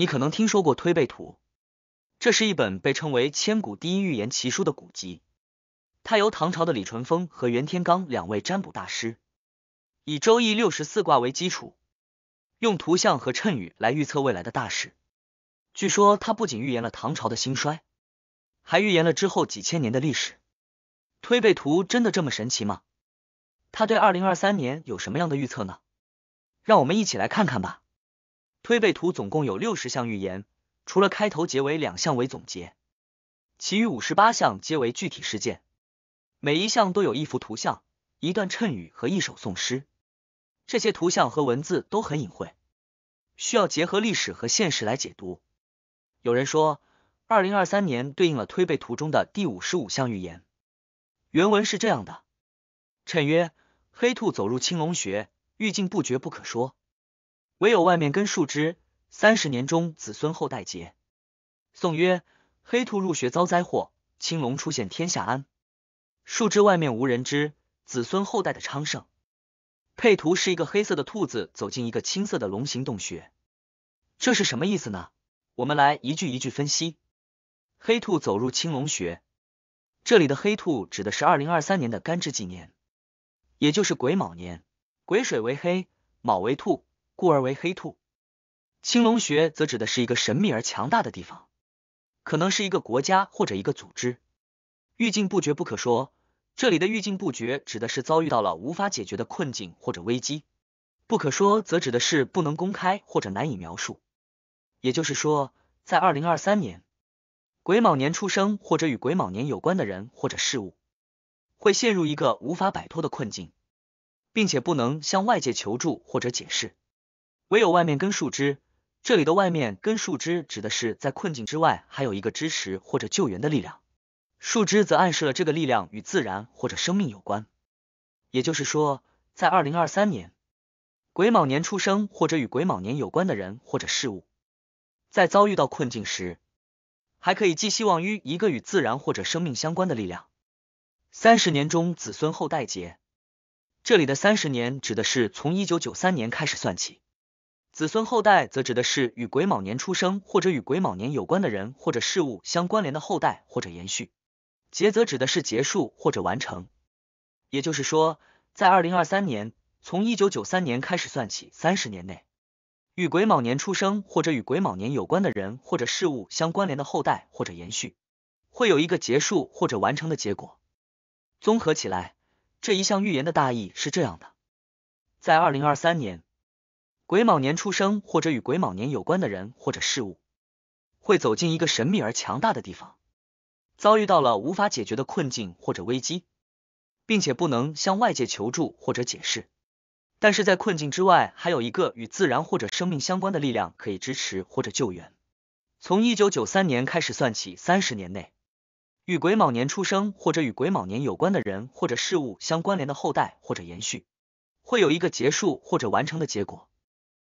你可能听说过《推背图》，这是一本被称为“千古第一预言奇书”的古籍。它由唐朝的李淳风和袁天罡两位占卜大师以《周易》六十四卦为基础，用图像和谶语来预测未来的大事。据说它不仅预言了唐朝的兴衰，还预言了之后几千年的历史。《推背图》真的这么神奇吗？它对二零二三年有什么样的预测呢？让我们一起来看看吧。推背图总共有六十项预言，除了开头结尾两项为总结，其余五十八项皆为具体事件。每一项都有一幅图像、一段谶语和一首颂诗。这些图像和文字都很隐晦，需要结合历史和现实来解读。有人说，二零二三年对应了推背图中的第五十五项预言。原文是这样的：谶曰，黑兔走入青龙穴，欲尽不觉不可说。唯有外面根树枝，三十年中子孙后代结。宋曰：黑兔入学遭灾祸，青龙出现天下安。树枝外面无人知，子孙后代的昌盛。配图是一个黑色的兔子走进一个青色的龙形洞穴，这是什么意思呢？我们来一句一句分析。黑兔走入青龙穴，这里的黑兔指的是二零二三年的干支纪年，也就是癸卯年，癸水为黑，卯为兔。故而为黑兔，青龙穴则指的是一个神秘而强大的地方，可能是一个国家或者一个组织。遇境不绝不可说，这里的遇境不绝指的是遭遇到了无法解决的困境或者危机，不可说则指的是不能公开或者难以描述。也就是说，在二零二三年癸卯年出生或者与癸卯年有关的人或者事物，会陷入一个无法摆脱的困境，并且不能向外界求助或者解释。唯有外面根树枝，这里的“外面根树枝”指的是在困境之外，还有一个支持或者救援的力量。树枝则暗示了这个力量与自然或者生命有关。也就是说，在二零二三年，癸卯年出生或者与癸卯年有关的人或者事物，在遭遇到困境时，还可以寄希望于一个与自然或者生命相关的力量。三十年中子孙后代劫，这里的三十年指的是从一九九三年开始算起。子孙后代则指的是与癸卯年出生或者与癸卯年有关的人或者事物相关联的后代或者延续。结则指的是结束或者完成。也就是说，在二零二三年，从一九九三年开始算起三十年内，与癸卯年出生或者与癸卯年有关的人或者事物相关联的后代或者延续，会有一个结束或者完成的结果。综合起来，这一项预言的大意是这样的：在二零二三年。癸卯年出生或者与癸卯年有关的人或者事物，会走进一个神秘而强大的地方，遭遇到了无法解决的困境或者危机，并且不能向外界求助或者解释。但是在困境之外，还有一个与自然或者生命相关的力量可以支持或者救援。从一九九三年开始算起，三十年内，与癸卯年出生或者与癸卯年有关的人或者事物相关联的后代或者延续，会有一个结束或者完成的结果。